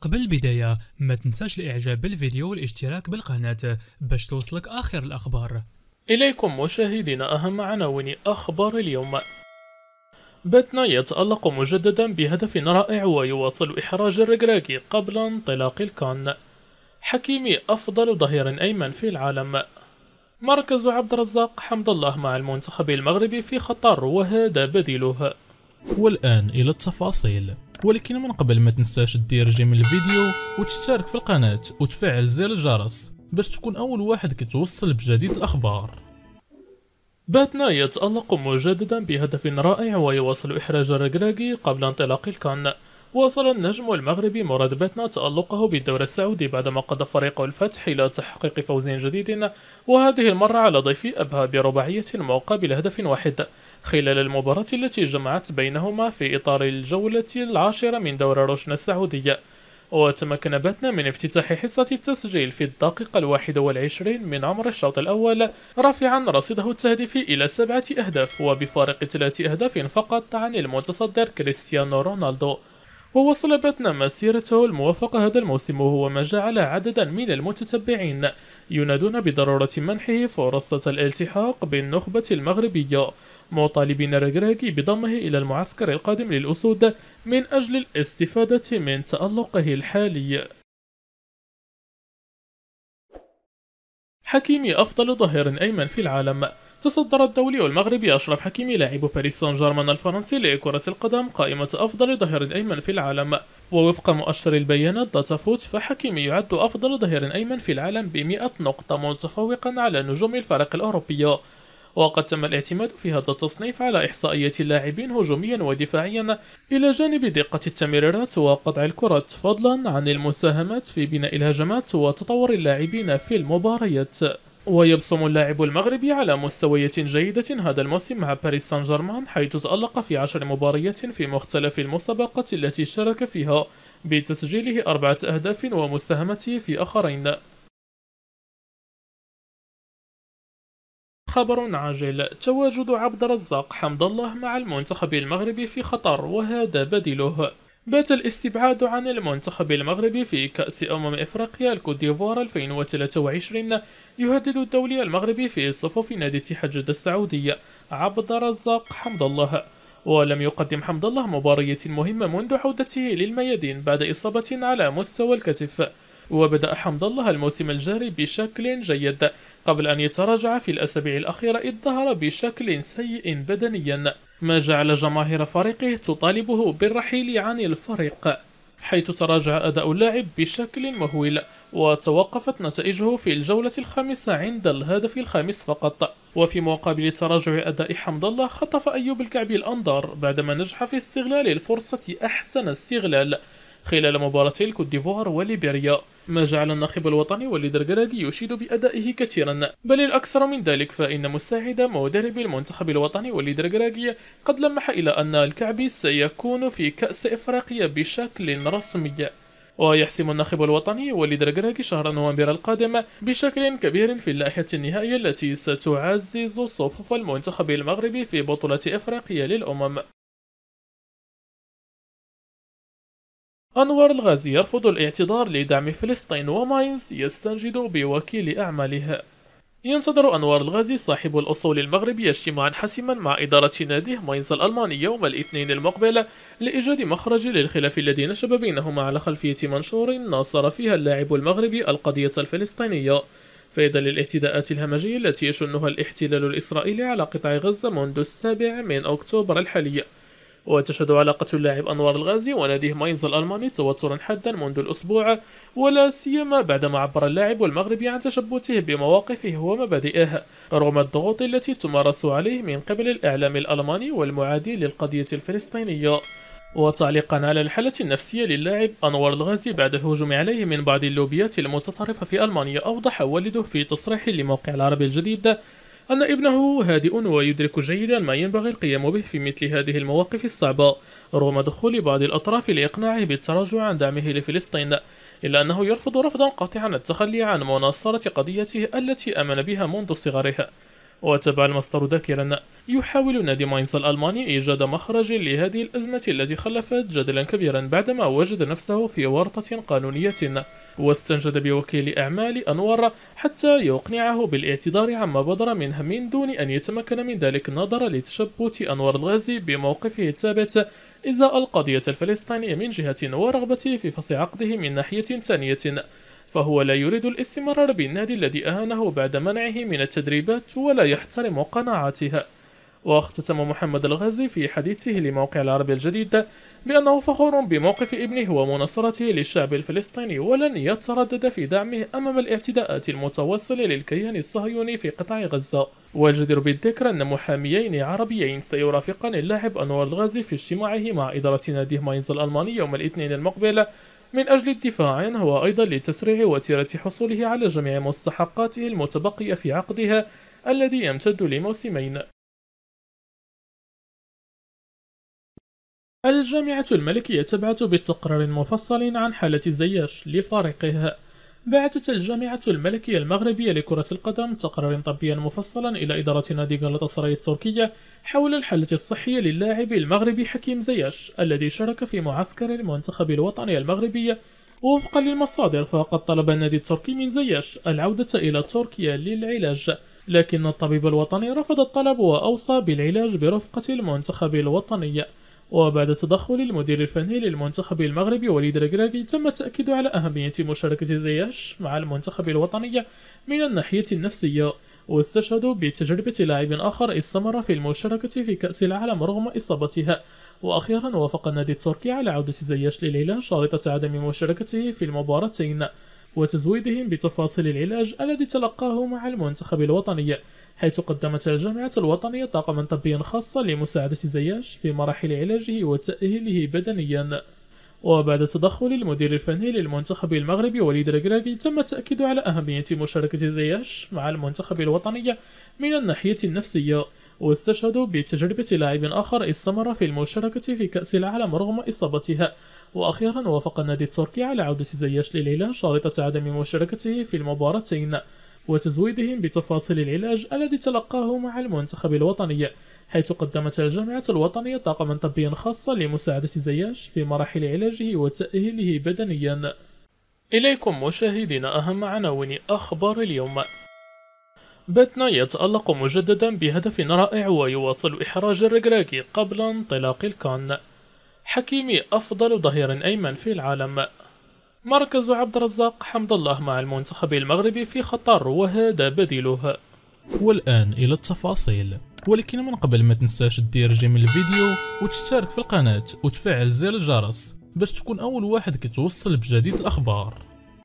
قبل البداية ما تنساش الاعجاب بالفيديو والاشتراك بالقناة باش توصلك اخر الاخبار اليكم مشاهدينا اهم عناوين اخبار اليوم باتنا يتألق مجددا بهدف رائع ويواصل إحراج الركراكي قبل انطلاق الكان حكيمي أفضل ظهير أيمن في العالم مركز عبد الرزاق حمد الله مع المنتخب المغربي في خطر وهذا بديله والآن إلى التفاصيل ولكن من قبل ما تنساش دير جيم الفيديو وتشترك في القناة وتفعل زر الجرس باش تكون أول واحد كتوصل بجديد الأخبار باتنا يتألق مجددا بهدف رائع ويواصل إحراج الركراكي قبل انطلاق الكان واصل النجم المغربي مراد باتنا تألقه بالدوري السعودي بعدما قاد فريق الفتح إلى تحقيق فوز جديد وهذه المرة على ضيف أبها برباعية مقابل هدف واحد خلال المباراة التي جمعت بينهما في إطار الجولة العاشرة من دور روشن السعودية وتمكن باتنا من افتتاح حصة التسجيل في الدقيقة الواحدة والعشرين من عمر الشوط الأول رافعا رصيده التهديفي إلى سبعة أهداف وبفارق ثلاث أهداف فقط عن المتصدر كريستيانو رونالدو وواصل باتنا مسيرته الموفقة هذا الموسم وهو ما جعل عددا من المتتبعين ينادون بضرورة منحه فرصة الالتحاق بالنخبة المغربية مطالبين رجراجي بضمه إلى المعسكر القادم للأسود من أجل الاستفادة من تألقه الحالي حكيمي أفضل ظهير أيمن في العالم تصدر الدولي المغربي أشرف حكيمي لاعب باريس سان جيرمان الفرنسي لكرة القدم قائمة أفضل ظهير أيمن في العالم ووفق مؤشر البيانات داتا فوت فحكيمي يعد أفضل ظهير أيمن في العالم ب 100 نقطة متفوقا على نجوم الفرق الأوروبية وقد تم الاعتماد في هذا التصنيف على إحصائية اللاعبين هجوميا ودفاعيا إلى جانب دقة التمريرات وقطع الكرات فضلا عن المساهمات في بناء الهجمات وتطور اللاعبين في المباريات ويبصم اللاعب المغربي على مستويات جيدة هذا الموسم مع باريس سان جيرمان حيث تألق في عشر مباريات في مختلف المسابقات التي شارك فيها بتسجيله أربعة أهداف ومساهمته في آخرين خبر عاجل تواجد عبد الرزاق حمد الله مع المنتخب المغربي في خطر وهذا بديله بات الاستبعاد عن المنتخب المغربي في كأس أمم إفريقيا الكوديفوار 2023 يهدد الدولي المغربي في صفوف نادي اتحاد جدة السعودي عبد الرزاق حمد الله ولم يقدم حمد الله مباراة مهمة منذ عودته للميادين بعد إصابة على مستوى الكتف وبدأ حمد الله الموسم الجاري بشكل جيد قبل أن يتراجع في الأسابيع الأخيرة إذ ظهر بشكل سيء بدنيا ما جعل جماهير فريقه تطالبه بالرحيل عن الفريق حيث تراجع أداء اللاعب بشكل مهول وتوقفت نتائجه في الجولة الخامسة عند الهدف الخامس فقط وفي مقابل تراجع أداء حمد الله خطف أيوب الكعبي الأنظار بعدما نجح في استغلال الفرصة أحسن استغلال خلال مباراتي الكوت ديفوار وليبيريا ما جعل الناخب الوطني وليد الكراكي يشيد بأدائه كثيرا بل الأكثر من ذلك فإن مساعد مدرب المنتخب الوطني وليد الكراكي قد لمح إلى أن الكعبي سيكون في كأس إفريقيا بشكل رسمي ويحسم الناخب الوطني وليد الكراكي شهر نوفمبر القادم بشكل كبير في اللائحة النهائية التي ستعزز صفوف المنتخب المغربي في بطولة إفريقيا للأمم أنور الغازي يرفض الاعتذار لدعم فلسطين وماينز يستنجد بوكيل أعمالها ينتظر أنوار الغازي صاحب الأصول المغربي اجتماعا حاسما مع إدارة ناديه ماينز الألماني يوم الاثنين المقبل لإيجاد مخرج للخلاف الذي نشب بينهما على خلفية منشور ناصر فيها اللاعب المغربي القضية الفلسطينية فإذا للاعتداءات الهمجية التي يشنها الاحتلال الإسرائيلي على قطاع غزة منذ السابع من أكتوبر الحالي وتشهد علاقة اللاعب أنوار الغازي وناديه ماينز الألماني توترا حادا منذ الأسبوع ولا سيما بعدما عبر اللاعب المغربي عن تشبثه بمواقفه ومبادئه رغم الضغوط التي تمارس عليه من قبل الإعلام الألماني والمعادي للقضية الفلسطينية وتعليقا على الحالة النفسية للاعب أنور الغازي بعد الهجوم عليه من بعض اللوبيات المتطرفة في ألمانيا أوضح والده في تصريح لموقع العربي الجديد أن ابنه هادئ ويدرك جيدا ما ينبغي القيام به في مثل هذه المواقف الصعبة رغم دخول بعض الأطراف لإقناعه بالتراجع عن دعمه لفلسطين إلا أنه يرفض رفضا قاطعا التخلي عن مناصرة قضيته التي آمن بها منذ صغره وتبع المصدر ذاكرا يحاول نادي ماينز الألماني إيجاد مخرج لهذه الأزمة التي خلفت جدلا كبيرا بعدما وجد نفسه في ورطة قانونية واستنجد بوكيل أعمال أنور حتى يقنعه بالاعتذار عما بدر من هم دون أن يتمكن من ذلك نظرا لتشبت أنور الغازي بموقفه الثابت إزاء القضية الفلسطينية من جهة ورغبته في فصل عقده من ناحية ثانية فهو لا يريد الاستمرار بالنادي الذي أهانه بعد منعه من التدريبات ولا يحترم قناعاتها واختتم محمد الغازي في حديثه لموقع العربي الجديد بأنه فخور بموقف ابنه ومناصرته للشعب الفلسطيني ولن يتردد في دعمه أمام الاعتداءات المتواصلة للكيان الصهيوني في قطاع غزة والجدير بالذكر أن محاميين عربيين سيرافقان اللاعب أنور الغازي في اجتماعه مع إدارة ناديه ماينز الألماني يوم الاثنين المقبل من أجل الدفاع عنه وأيضا لتسريع وتيرة حصوله على جميع مستحقاته المتبقية في عقدها الذي يمتد لموسمين الجامعة الملكية تبعث بتقرير مفصل عن حالة زياش لفريقها بعثت الجامعة الملكية المغربية لكرة القدم تقرارا طبيا مفصلا إلى إدارة نادي غالاتاسراي التركية حول الحالة الصحية للاعب المغربي حكيم زياش الذي شارك في معسكر المنتخب الوطني المغربي وفقا للمصادر فقد طلب النادي التركي من زياش العودة إلى تركيا للعلاج لكن الطبيب الوطني رفض الطلب وأوصى بالعلاج برفقة المنتخب الوطني وبعد تدخل المدير الفني للمنتخب المغربي وليد الكراكي تم التأكيد على أهمية مشاركة زياش مع المنتخب الوطني من الناحية النفسية واستشهدوا بتجربة لاعب آخر استمر في المشاركة في كأس العالم رغم إصابتها وأخيرا وافق النادي التركي على عودة زياش للهلال شريطة عدم مشاركته في المباراتين وتزويدهم بتفاصيل العلاج الذي تلقاه مع المنتخب الوطني حيث قدمت الجامعة الوطنية طاقما طبيا خاصا لمساعدة زياش في مراحل علاجه وتأهيله بدنيا وبعد تدخل المدير الفني للمنتخب المغربي وليد الكراكي تم التأكيد على أهمية مشاركة زياش مع المنتخب الوطني من الناحية النفسية واستشهدوا بتجربة لاعب آخر استمر في المشاركة في كأس العالم رغم إصابتها وأخيرا وافق النادي التركي على عودة زياش للعلاج شريطة عدم مشاركته في المباراتين وتزويدهم بتفاصيل العلاج الذي تلقاه مع المنتخب الوطني حيث قدمت الجامعة الوطنية طاقما طبيا خاصا لمساعدة زياش في مراحل علاجه وتأهيله بدنيا إليكم مشاهدينا أهم عناوين أخبار اليوم باتنا يتألق مجددا بهدف رائع ويواصل إحراج الركراكي قبل انطلاق الكان حكيمي أفضل ظهير أيمن في العالم مركز عبد الرزاق حمد الله مع المنتخب المغربي في خطر وهذا بديله والآن إلى التفاصيل ولكن من قبل ما تنساش دير جيم الفيديو وتشترك في القناة وتفعل زر الجرس باش تكون أول واحد كتوصل بجديد الأخبار